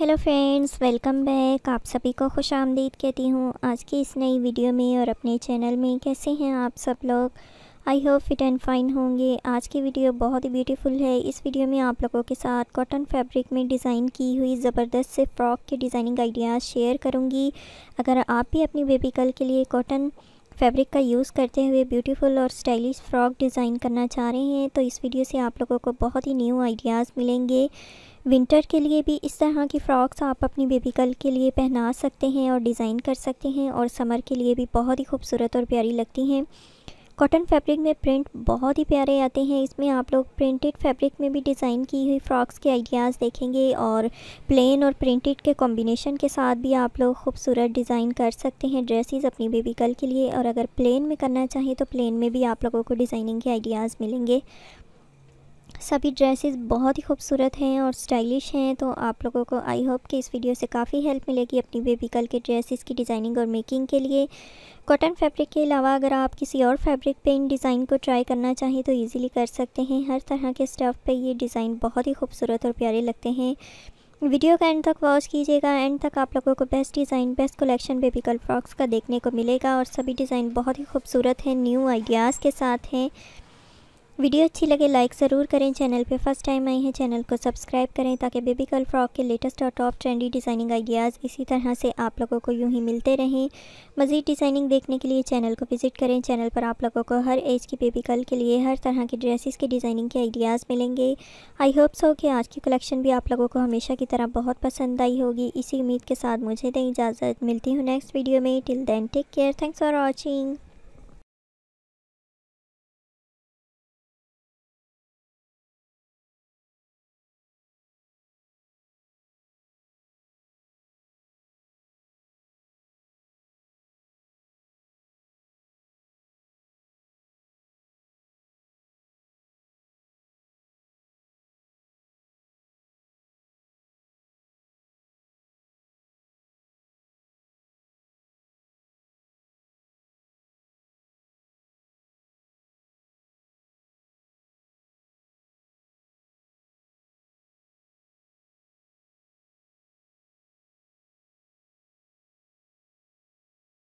hello friends welcome back आप सभी को खुश आमदीद कहती हूँ आज की इस नई वीडियो में और अपने चैनल में कैसे हैं आप सब लोग I hope fit and fine होंगे आज की वीडियो बहुत ही ब्यूटीफुल है इस वीडियो में आप लोगों के साथ कॉटन फैब्रिक में डिज़ाइन की हुई ज़बरदस्त से फ़्रॉक के डिज़ाइनिंग आइडियाज़ शेयर करूँगी अगर आप भी अपनी बेबी कल के लिए कॉटन फैब्रिक का यूज़ करते हुए ब्यूटीफुल और स्टाइलिश फ्रॉक डिज़ाइन करना चाह रहे हैं तो इस वीडियो से आप लोगों को बहुत ही न्यू आइडियाज़ मिलेंगे विंटर के लिए भी इस तरह की फ़्रॉक्स आप अपनी बेबी गर्ल के लिए पहना सकते हैं और डिज़ाइन कर सकते हैं और समर के लिए भी बहुत ही खूबसूरत और प्यारी लगती हैं कॉटन फैब्रिक में प्रिंट बहुत ही प्यारे आते हैं इसमें आप लोग प्रिंटेड फैब्रिक में भी डिज़ाइन की हुई फ्रॉक्स के आइडियाज़ देखेंगे और प्लेन और प्रिंटेड के कॉम्बिनेशन के साथ भी आप लोग खूबसूरत डिज़ाइन कर सकते हैं ड्रेसेस अपनी बेबी गर्ल के लिए और अगर प्लेन में करना चाहें तो प्लेन में भी आप लोगों को डिज़ाइनिंग के आइडियाज़ मिलेंगे सभी ड्रेसेस बहुत ही खूबसूरत हैं और स्टाइलिश हैं तो आप लोगों को आई होप कि इस वीडियो से काफ़ी हेल्प मिलेगी अपनी बेबी कल के ड्रेसेस की डिज़ाइनिंग और मेकिंग के लिए कॉटन फैब्रिक के अलावा अगर आप किसी और फैब्रिक पे इन डिज़ाइन को ट्राई करना चाहें तो इजीली कर सकते हैं हर तरह के स्टफ़ पर ये डिज़ाइन बहुत ही खूबसूरत और प्यारे लगते हैं वीडियो का एंड तक वॉच कीजिएगा एंड तक आप लोगों को best design best collection baby girl frocks का देखने को मिलेगा और सभी डिज़ाइन बहुत ही खूबसूरत हैं न्यू आइडियाज़ के साथ हैं वीडियो अच्छी लगे लाइक ज़रूर करें चैनल पे फर्स्ट टाइम आई हैं चैनल को सब्सक्राइब करें ताकि बेबी कल फ्रॉक के लेटेस्ट और टॉप ट्रेंडी डिज़ाइनिंग आइडियाज़ इसी तरह से आप लोगों को यूं ही मिलते रहें मज़ीद डिज़ाइनिंग देखने के लिए चैनल को विज़िट करें चैनल पर आप लोगों को हर एज की बेबी कल के लिए हर तरह की ड्रेसिस के डिज़ाइनिंग के आइडियाज़ मिलेंगे आई होप सो कि आज की कलेक्शन भी आप लोगों को हमेशा की तरह बहुत पसंद आई होगी इसी उम्मीद के साथ मुझे दें इजाज़त मिलती हूँ नेक्स्ट वीडियो में till then take care thanks for watching